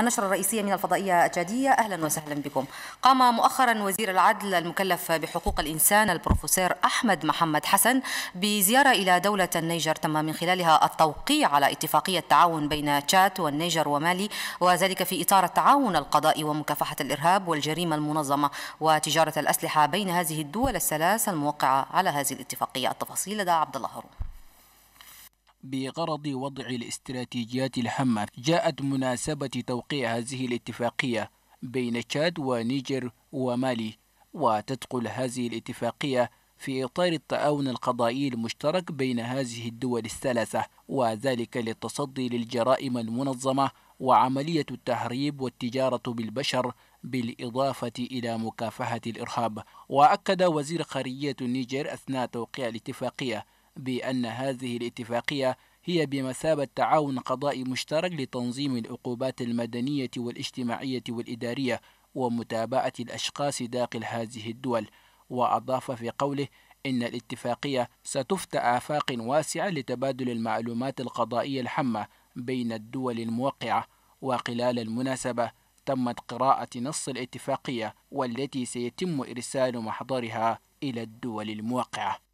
النشرة الرئيسية من الفضائية التشادية أهلا وسهلا بكم قام مؤخرا وزير العدل المكلف بحقوق الإنسان البروفيسور أحمد محمد حسن بزيارة إلى دولة النيجر تم من خلالها التوقيع على اتفاقية تعاون بين تشاد والنيجر ومالي وذلك في إطار التعاون القضائي ومكافحة الإرهاب والجريمة المنظمة وتجارة الأسلحة بين هذه الدول الثلاث الموقعة على هذه الاتفاقية التفاصيل لدى عبد الله هارون بغرض وضع الاستراتيجيات الهامة جاءت مناسبة توقيع هذه الاتفاقية بين تشاد ونيجر ومالي وتدخل هذه الاتفاقية في إطار التعاون القضائي المشترك بين هذه الدول الثلاثة وذلك للتصدي للجرائم المنظمة وعملية التهريب والتجارة بالبشر بالإضافة إلى مكافحة الإرهاب وأكد وزير خارجية النيجر أثناء توقيع الاتفاقية بأن هذه الاتفاقية هي بمثابة تعاون قضائي مشترك لتنظيم العقوبات المدنية والاجتماعية والإدارية ومتابعة الأشخاص داخل هذه الدول وأضاف في قوله إن الاتفاقية ستفتح آفاق واسعة لتبادل المعلومات القضائية الحمة بين الدول الموقعة وخلال المناسبة تمت قراءة نص الاتفاقية والتي سيتم إرسال محضرها إلى الدول الموقعة